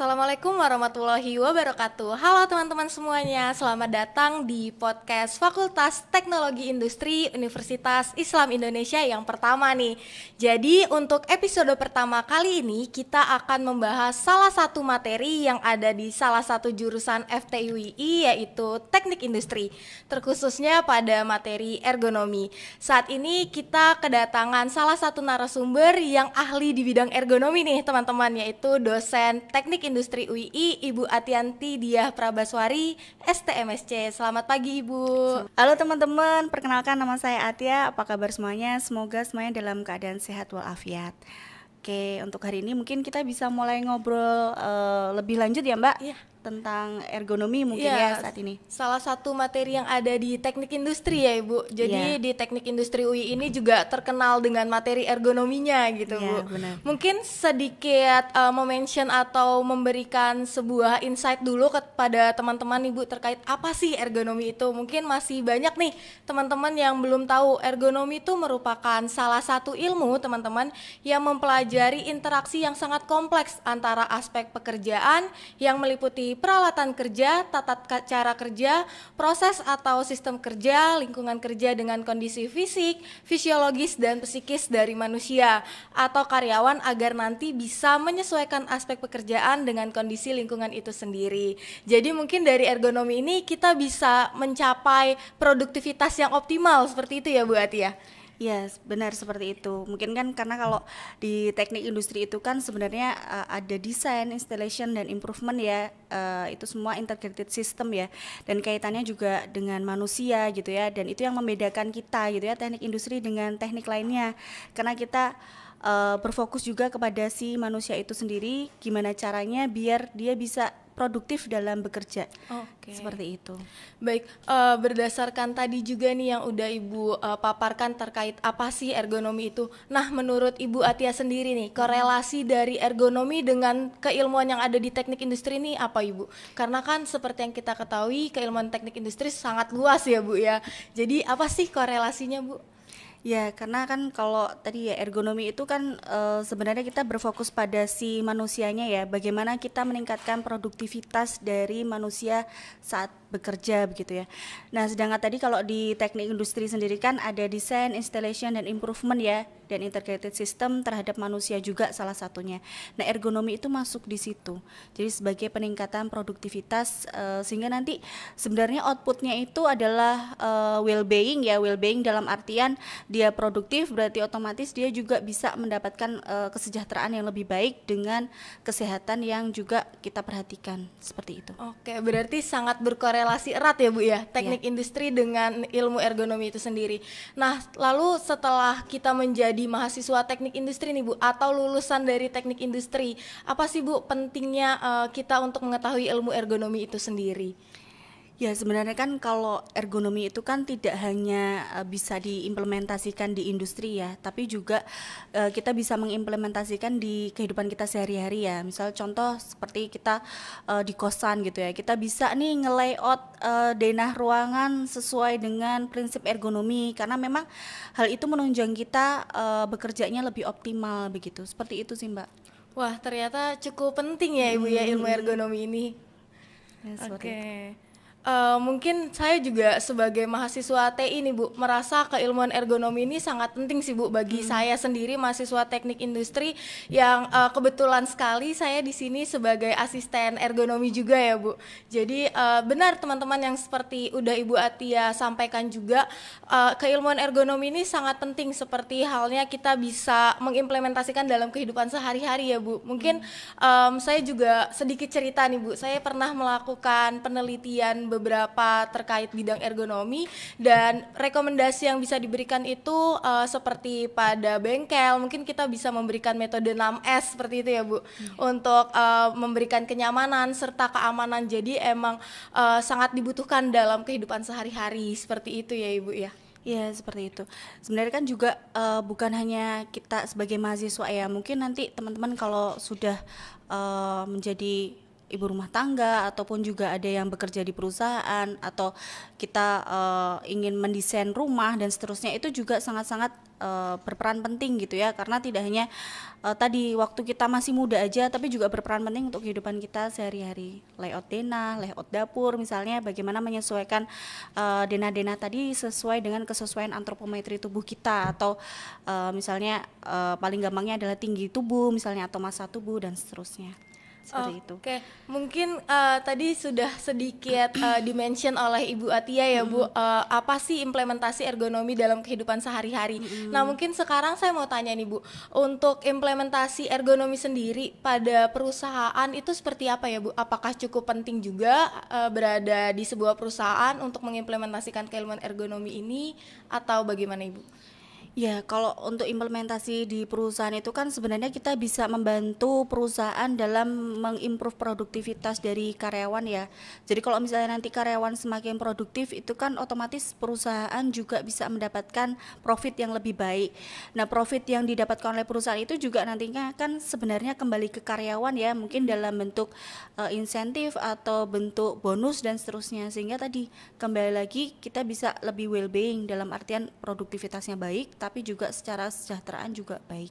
Assalamualaikum warahmatullahi wabarakatuh. Halo teman-teman semuanya, selamat datang di podcast Fakultas Teknologi Industri Universitas Islam Indonesia yang pertama nih. Jadi untuk episode pertama kali ini kita akan membahas salah satu materi yang ada di salah satu jurusan FTUII yaitu Teknik Industri, terkhususnya pada materi ergonomi. Saat ini kita kedatangan salah satu narasumber yang ahli di bidang ergonomi nih teman-teman yaitu dosen Teknik Industri UII Ibu Atianti Diah Prabaswari STMSC. Selamat pagi Ibu. Halo teman-teman, perkenalkan nama saya Atia. Apa kabar semuanya? Semoga semuanya dalam keadaan sehat walafiat. Oke, untuk hari ini mungkin kita bisa mulai ngobrol uh, lebih lanjut ya Mbak. Iya tentang ergonomi mungkin ya, ya saat ini. Salah satu materi yang ada di teknik industri ya Ibu. Jadi ya. di teknik industri UI ini juga terkenal dengan materi ergonominya gitu ya, Bu. Benar. Mungkin sedikit uh, eh, mention atau memberikan sebuah insight dulu kepada teman-teman Ibu terkait apa sih ergonomi itu. Mungkin masih banyak nih teman-teman yang belum tahu ergonomi itu merupakan salah satu ilmu teman-teman yang mempelajari interaksi yang sangat kompleks antara aspek pekerjaan yang meliputi peralatan kerja, tata cara kerja, proses atau sistem kerja, lingkungan kerja dengan kondisi fisik, fisiologis, dan psikis dari manusia atau karyawan agar nanti bisa menyesuaikan aspek pekerjaan dengan kondisi lingkungan itu sendiri. Jadi mungkin dari ergonomi ini kita bisa mencapai produktivitas yang optimal seperti itu ya Bu Ati Yes, benar seperti itu. Mungkin kan karena kalau di teknik industri itu kan sebenarnya uh, ada desain, installation dan improvement ya. Uh, itu semua integrated system ya. Dan kaitannya juga dengan manusia gitu ya. Dan itu yang membedakan kita gitu ya teknik industri dengan teknik lainnya. Karena kita uh, berfokus juga kepada si manusia itu sendiri gimana caranya biar dia bisa produktif dalam bekerja. Okay. Seperti itu. Baik, uh, berdasarkan tadi juga nih yang udah Ibu uh, paparkan terkait apa sih ergonomi itu. Nah, menurut Ibu Atia sendiri nih, korelasi dari ergonomi dengan keilmuan yang ada di teknik industri ini apa Ibu? Karena kan seperti yang kita ketahui, keilmuan teknik industri sangat luas ya, Bu ya. Jadi, apa sih korelasinya, Bu? Ya, karena kan kalau tadi ya ergonomi itu kan e, sebenarnya kita berfokus pada si manusianya ya, bagaimana kita meningkatkan produktivitas dari manusia saat bekerja begitu ya. Nah, sedangkan tadi kalau di teknik industri sendiri kan ada desain, installation dan improvement ya dan integrated system terhadap manusia juga salah satunya. Nah, ergonomi itu masuk di situ. Jadi sebagai peningkatan produktivitas uh, sehingga nanti sebenarnya outputnya itu adalah uh, eh, well being ya, well being dalam artian dia produktif berarti otomatis dia juga bisa mendapatkan uh, kesejahteraan yang lebih baik dengan kesehatan yang juga kita perhatikan seperti itu. Oke, berarti sangat berkorelasi berkorelasi erat ya Bu ya, teknik yeah. industri dengan ilmu ergonomi itu sendiri. Nah, lalu setelah kita menjadi mahasiswa teknik industri nih Bu atau lulusan dari teknik industri, apa sih Bu pentingnya uh, kita untuk mengetahui ilmu ergonomi itu sendiri? Ya sebenarnya kan kalau ergonomi itu kan tidak hanya eh, bisa diimplementasikan di industri ya, tapi juga eh, kita bisa mengimplementasikan di kehidupan kita sehari-hari ya. Misal contoh seperti kita eh, di kosan gitu ya, kita bisa nih nge-layout denah ruangan sesuai dengan prinsip ergonomi karena memang hal itu menunjang kita bekerjanya lebih optimal begitu. Seperti itu sih Mbak. Wah ternyata cukup penting ya Ibu hmm. ya ilmu hmm. ergonomi ini. Ya, Oke. Okay. Uh, mungkin saya juga sebagai mahasiswa TI nih Bu merasa keilmuan ergonomi ini sangat penting sih Bu bagi hmm. saya sendiri mahasiswa teknik industri yang uh, kebetulan sekali saya di sini sebagai asisten ergonomi juga ya Bu. Jadi uh, benar teman-teman yang seperti udah Ibu Atia sampaikan juga uh, keilmuan ergonomi ini sangat penting seperti halnya kita bisa mengimplementasikan dalam kehidupan sehari-hari ya Bu. Mungkin um, saya juga sedikit cerita nih Bu. Saya pernah melakukan penelitian beberapa terkait bidang ergonomi dan rekomendasi yang bisa diberikan itu uh, seperti pada bengkel mungkin kita bisa memberikan metode 6S seperti itu ya Bu hmm. untuk uh, memberikan kenyamanan serta keamanan jadi emang uh, sangat dibutuhkan dalam kehidupan sehari-hari seperti itu ya Ibu ya. Ya seperti itu. Sebenarnya kan juga uh, bukan hanya kita sebagai mahasiswa ya. Mungkin nanti teman-teman kalau sudah uh, menjadi ibu rumah tangga ataupun juga ada yang bekerja di perusahaan atau kita uh, ingin mendesain rumah dan seterusnya itu juga sangat-sangat uh, berperan penting gitu ya karena tidak hanya uh, tadi waktu kita masih muda aja tapi juga berperan penting untuk kehidupan kita sehari-hari layout denah, layout dapur misalnya bagaimana menyesuaikan uh, denah-denah tadi sesuai dengan kesesuaian antropometri tubuh kita atau uh, misalnya uh, paling gampangnya adalah tinggi tubuh misalnya atau masa tubuh dan seterusnya seperti okay. itu. Oke, mungkin uh, tadi sudah sedikit uh, dimention oleh Ibu Atia ya mm. Bu, uh, apa sih implementasi ergonomi dalam kehidupan sehari-hari. Mm. Nah mungkin sekarang saya mau tanya nih Bu, untuk implementasi ergonomi sendiri pada perusahaan itu seperti apa ya Bu? Apakah cukup penting juga uh, berada di sebuah perusahaan untuk mengimplementasikan keilmuan ergonomi ini atau bagaimana Ibu? Ya, kalau untuk implementasi di perusahaan itu kan sebenarnya kita bisa membantu perusahaan dalam mengimprove produktivitas dari karyawan ya. Jadi kalau misalnya nanti karyawan semakin produktif itu kan otomatis perusahaan juga bisa mendapatkan profit yang lebih baik. Nah, profit yang didapatkan oleh perusahaan itu juga nantinya kan sebenarnya kembali ke karyawan ya, mungkin dalam bentuk uh, insentif atau bentuk bonus dan seterusnya sehingga tadi kembali lagi kita bisa lebih well being dalam artian produktivitasnya baik tapi juga secara kesejahteraan juga baik.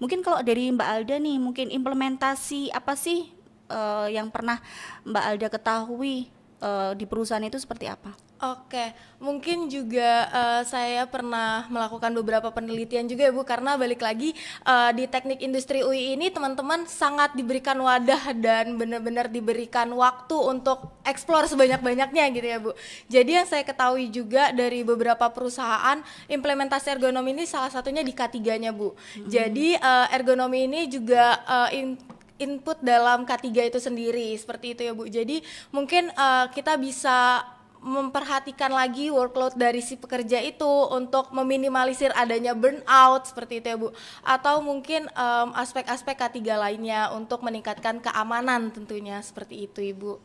Mungkin kalau dari Mbak Alda nih, mungkin implementasi apa sih uh, yang pernah Mbak Alda ketahui uh, di perusahaan itu seperti apa? Oke, mungkin juga uh, saya pernah melakukan beberapa penelitian juga ya Bu, karena balik lagi uh, di teknik industri UI ini teman-teman sangat diberikan wadah dan benar-benar diberikan waktu untuk eksplor sebanyak-banyaknya gitu ya Bu. Jadi yang saya ketahui juga dari beberapa perusahaan implementasi ergonomi ini salah satunya di K3-nya Bu. Hmm. Jadi uh, ergonomi ini juga uh, in input dalam K3 itu sendiri seperti itu ya Bu. Jadi mungkin uh, kita bisa memperhatikan lagi workload dari si pekerja itu untuk meminimalisir adanya burnout seperti itu ya Bu atau mungkin aspek aspek-aspek K3 lainnya untuk meningkatkan keamanan tentunya seperti itu Ibu.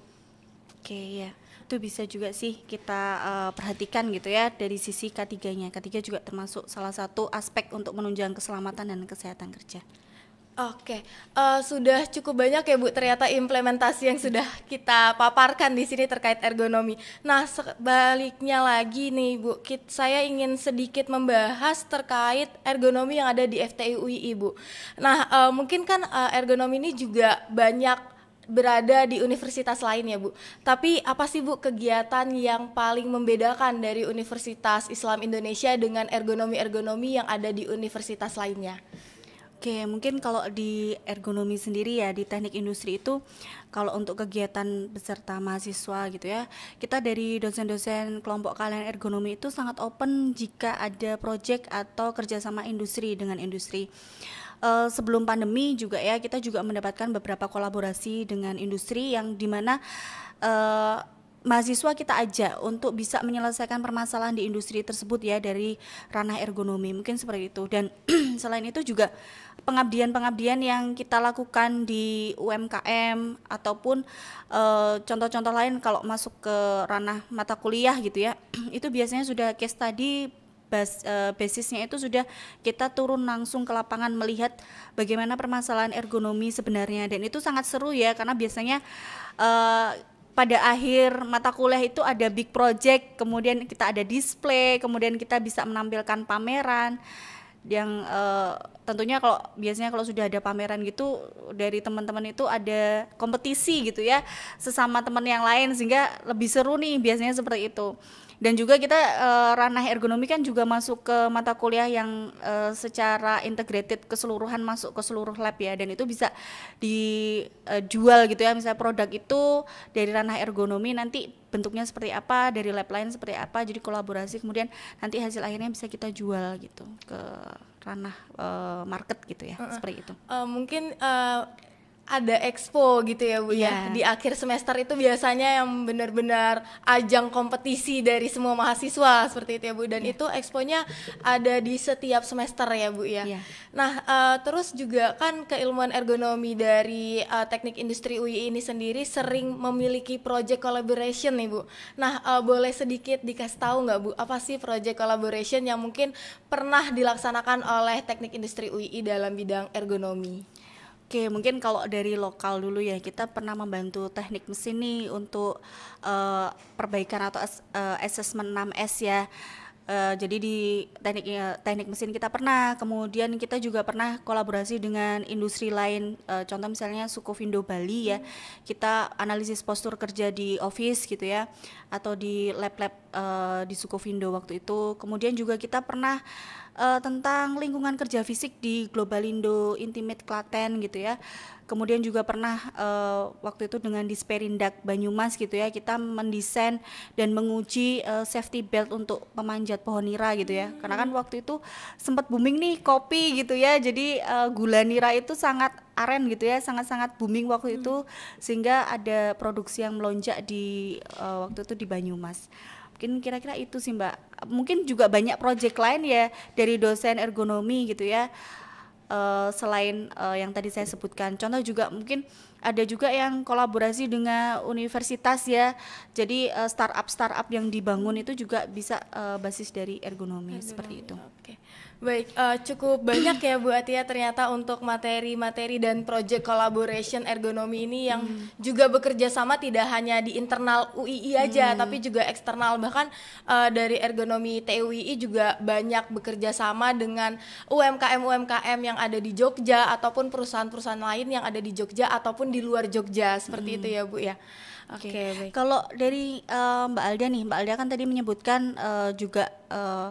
Oke ya. itu bisa juga sih kita uh, perhatikan gitu ya dari sisi K3-nya. K3 juga termasuk salah satu aspek untuk menunjang keselamatan dan kesehatan kerja. Oke, uh, sudah cukup banyak ya Bu ternyata implementasi yang sudah kita paparkan di sini terkait ergonomi. Nah, sebaliknya lagi nih Bu, kit, saya ingin sedikit membahas terkait ergonomi yang ada di FTI UII Bu. Nah, uh, mungkin kan uh, ergonomi ini juga banyak berada di universitas lain ya Bu. Tapi apa sih Bu kegiatan yang paling membedakan dari Universitas Islam Indonesia dengan ergonomi-ergonomi yang ada di universitas lainnya? Oke, mungkin kalau di ergonomi sendiri ya di teknik industri itu kalau untuk kegiatan beserta mahasiswa gitu ya, kita dari dosen-dosen kelompok kalian ergonomi itu sangat open jika ada project atau kerjasama industri dengan industri uh, sebelum pandemi juga ya kita juga mendapatkan beberapa kolaborasi dengan industri yang dimana uh, eh, mahasiswa kita ajak untuk bisa menyelesaikan permasalahan di industri tersebut ya dari ranah ergonomi mungkin seperti itu dan selain itu juga pengabdian-pengabdian yang kita lakukan di UMKM ataupun eh, contoh-contoh lain kalau masuk ke ranah mata kuliah gitu ya itu biasanya sudah case tadi bas, e, basisnya itu sudah kita turun langsung ke lapangan melihat bagaimana permasalahan ergonomi sebenarnya dan itu sangat seru ya karena biasanya e, pada akhir mata kuliah itu ada big project, kemudian kita ada display, kemudian kita bisa menampilkan pameran yang e, tentunya kalau biasanya kalau sudah ada pameran gitu dari teman-teman itu ada kompetisi gitu ya sesama teman yang lain sehingga lebih seru nih biasanya seperti itu dan juga kita uh, ranah ergonomi kan juga masuk ke mata kuliah yang uh, secara integrated keseluruhan masuk ke seluruh lab ya dan itu bisa dijual eh, gitu ya misalnya produk itu dari ranah ergonomi nanti bentuknya seperti apa dari lab lain seperti apa jadi kolaborasi kemudian nanti hasil akhirnya bisa kita jual gitu ke ranah uh, market gitu ya uh, seperti itu uh, mungkin uh, ada expo gitu ya Bu yeah. ya. Iya. Di akhir semester itu biasanya yang benar-benar ajang kompetisi dari semua mahasiswa seperti itu ya Bu dan yeah. itu exponya ada di setiap semester ya Bu ya. Yeah. Nah, uh, terus juga kan keilmuan ergonomi dari uh, Teknik Industri UI ini sendiri sering memiliki project collaboration nih Bu. Nah, uh, boleh sedikit dikasih tahu nggak Bu apa sih project collaboration yang mungkin pernah dilaksanakan oleh Teknik Industri UI dalam bidang ergonomi? Oke, mungkin kalau dari lokal dulu ya, kita pernah membantu teknik mesin nih untuk uh, perbaikan atau as, uh, assessment 6S ya. Uh, jadi di teknik teknik mesin kita pernah, kemudian kita juga pernah kolaborasi dengan industri lain, uh, contoh misalnya Sukovindo Bali ya, kita analisis postur kerja di office gitu ya, atau di lab-lab uh, di Sukovindo waktu itu. Kemudian juga kita pernah uh, tentang lingkungan kerja fisik di Globalindo Intimate Klaten gitu ya. Kemudian juga pernah uh, waktu itu dengan Disperindak Banyumas gitu ya, kita mendesain dan menguji uh, safety belt untuk pemanjat pohon nira gitu ya. Karena kan hmm. waktu itu sempat booming nih kopi gitu ya. Jadi uh, gula nira itu sangat aren gitu ya, sangat-sangat booming waktu hmm. itu sehingga ada produksi yang melonjak di uh, waktu itu di Banyumas mungkin kira-kira itu sih Mbak mungkin juga banyak proyek lain ya dari dosen ergonomi gitu ya uh, selain uh, yang tadi saya sebutkan contoh juga mungkin ada juga yang kolaborasi dengan universitas ya jadi uh, eh, startup startup yang dibangun itu juga bisa uh, basis dari ergonomi, ergonomi seperti itu. Okay. Baik, uh, cukup banyak ya Bu Atia ternyata untuk materi-materi dan project collaboration ergonomi ini yang hmm. juga bekerja sama tidak hanya di internal UII aja hmm. tapi juga eksternal bahkan uh, dari ergonomi TUII juga banyak bekerja sama dengan UMKM-UMKM yang ada di Jogja ataupun perusahaan-perusahaan lain yang ada di Jogja ataupun di luar Jogja seperti hmm. itu ya Bu ya. Oke. Okay. Okay, Kalau dari uh, Mbak Alda nih, Mbak Alda kan tadi menyebutkan uh, juga uh,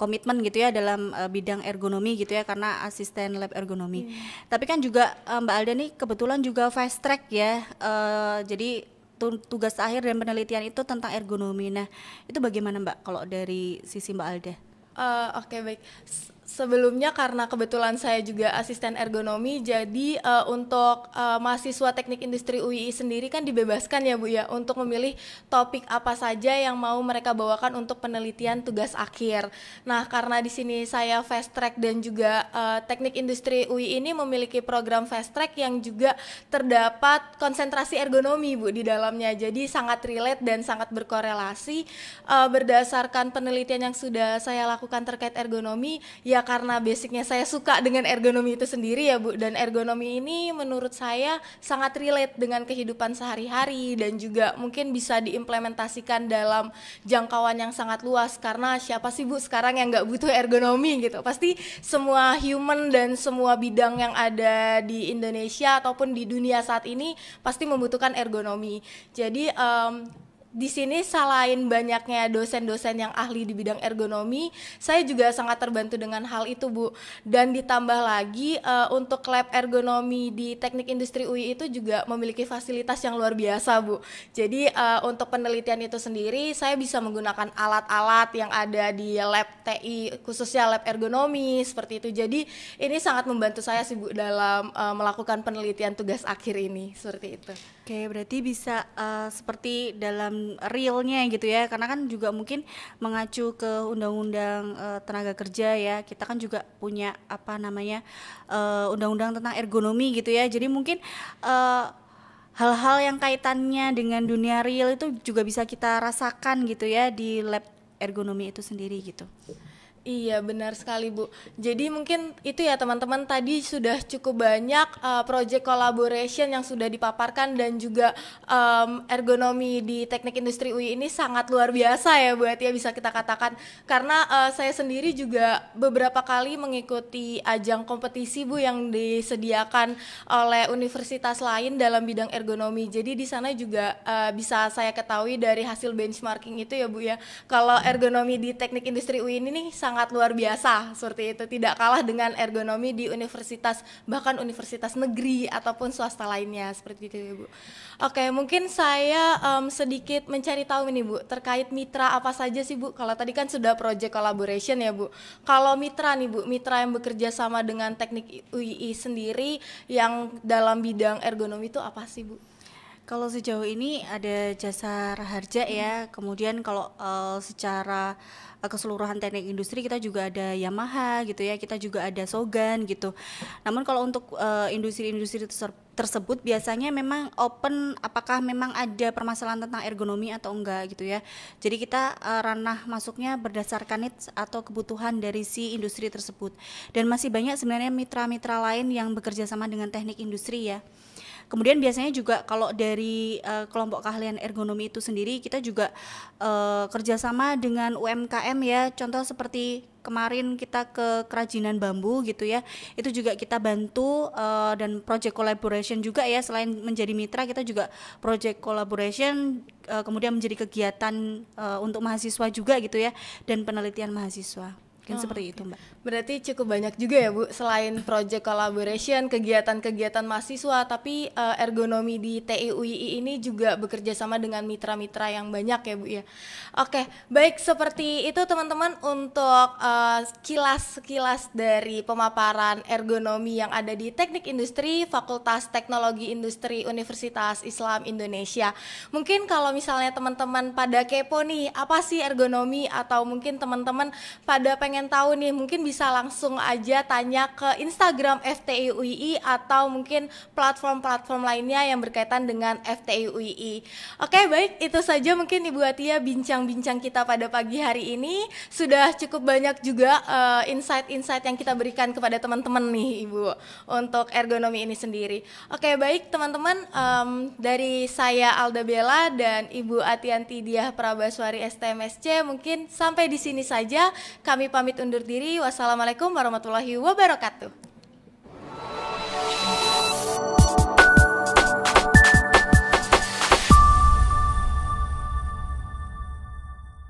komitmen gitu ya dalam uh, bidang ergonomi gitu ya karena asisten lab ergonomi. Hmm. Tapi kan juga uh, Mbak Alda nih kebetulan juga fast track ya. Uh, jadi tugas akhir dan penelitian itu tentang ergonomi. Nah, itu bagaimana Mbak kalau dari sisi Mbak Alda? Uh, Oke okay, baik sebelumnya karena kebetulan saya juga asisten ergonomi jadi uh, untuk uh, mahasiswa teknik industri UII sendiri kan dibebaskan ya Bu ya untuk memilih topik apa saja yang mau mereka bawakan untuk penelitian tugas akhir. Nah, karena di sini saya fast track dan juga uh, teknik industri UI ini memiliki program fast track yang juga terdapat konsentrasi ergonomi Bu di dalamnya. Jadi sangat relate dan sangat berkorelasi uh, berdasarkan penelitian yang sudah saya lakukan terkait ergonomi ya karena basicnya saya suka dengan ergonomi itu sendiri ya Bu dan ergonomi ini menurut saya sangat relate dengan kehidupan sehari-hari dan juga mungkin bisa diimplementasikan dalam jangkauan yang sangat luas karena siapa sih Bu sekarang yang nggak butuh ergonomi gitu pasti semua human dan semua bidang yang ada di Indonesia ataupun di dunia saat ini pasti membutuhkan ergonomi jadi um, di sini selain banyaknya dosen-dosen yang ahli di bidang ergonomi, saya juga sangat terbantu dengan hal itu, Bu. Dan ditambah lagi uh, untuk lab ergonomi di Teknik Industri UI itu juga memiliki fasilitas yang luar biasa, Bu. Jadi uh, untuk penelitian itu sendiri saya bisa menggunakan alat-alat yang ada di lab TI khususnya lab ergonomi seperti itu. Jadi ini sangat membantu saya sih, Bu, dalam uh, melakukan penelitian tugas akhir ini seperti itu. Oke, berarti bisa uh, seperti dalam realnya gitu ya, karena kan juga mungkin mengacu ke undang-undang uh, tenaga kerja ya. Kita kan juga punya apa namanya undang eh, undang-undang tentang ergonomi gitu ya. Jadi mungkin hal hal-hal yang kaitannya dengan dunia real itu juga bisa kita rasakan gitu ya di lab ergonomi itu sendiri gitu. Iya benar sekali Bu. Jadi mungkin itu ya teman-teman tadi sudah cukup banyak uh, project collaboration yang sudah dipaparkan dan juga um, ergonomi di teknik industri UI ini sangat luar biasa ya Bu ya bisa kita katakan karena uh, saya sendiri juga beberapa kali mengikuti ajang kompetisi Bu yang disediakan oleh universitas lain dalam bidang ergonomi. Jadi di sana juga uh, bisa saya ketahui dari hasil benchmarking itu ya Bu ya kalau ergonomi di teknik industri UI ini nih sangat luar biasa seperti itu tidak kalah dengan ergonomi di universitas bahkan universitas negeri ataupun swasta lainnya seperti itu ya Bu. Oke mungkin saya um, sedikit mencari tahu ini Bu terkait mitra apa saja sih Bu kalau tadi kan sudah project collaboration ya Bu kalau mitra nih Bu mitra yang bekerja sama dengan teknik UII sendiri yang dalam bidang ergonomi itu apa sih Bu? Kalau sejauh ini ada jasa Harja hmm. ya. Kemudian kalau uh, secara eh, keseluruhan teknik industri kita juga ada Yamaha gitu ya. Kita juga ada Sogan gitu. Namun kalau untuk eh, industri-industri uh, tersebut biasanya memang open apakah memang ada permasalahan tentang ergonomi atau enggak gitu ya. Jadi kita uh, ranah masuknya berdasarkan needs atau kebutuhan dari si industri tersebut. Dan masih banyak sebenarnya mitra-mitra lain yang bekerja sama dengan teknik industri ya. Kemudian biasanya juga kalau dari uh, kelompok keahlian ergonomi itu sendiri kita juga uh, kerjasama dengan UMKM ya. Contoh seperti kemarin kita ke kerajinan bambu gitu ya. Itu juga kita bantu uh, dan project collaboration juga ya. Selain menjadi mitra kita juga project collaboration uh, kemudian menjadi kegiatan uh, untuk mahasiswa juga gitu ya dan penelitian mahasiswa mungkin oh, seperti okay. itu mbak berarti cukup banyak juga ya bu selain project collaboration kegiatan-kegiatan mahasiswa tapi uh, ergonomi di TIUI ini juga bekerja sama dengan mitra-mitra yang banyak ya bu ya oke okay. baik seperti itu teman-teman untuk eh, kilas kilas dari pemaparan ergonomi yang ada di Teknik Industri Fakultas Teknologi Industri Universitas Islam Indonesia mungkin kalau misalnya teman-teman pada kepo nih apa sih ergonomi atau mungkin teman-teman pada pengen pengen tahu nih, mungkin bisa langsung aja tanya ke Instagram FTI UII atau mungkin platform-platform lainnya yang berkaitan dengan FTI UII. Oke, baik, itu saja mungkin Ibu Atia bincang-bincang kita pada pagi hari ini. Sudah cukup banyak juga insight eh, insight-insight yang kita berikan kepada teman-teman nih, Ibu, untuk ergonomi ini sendiri. Oke, baik teman-teman, um, dari saya Alda Bella dan Ibu Atianti Diah Prabaswari STMSC mungkin sampai di sini saja kami pamit pamit undur diri. Wassalamualaikum warahmatullahi wabarakatuh.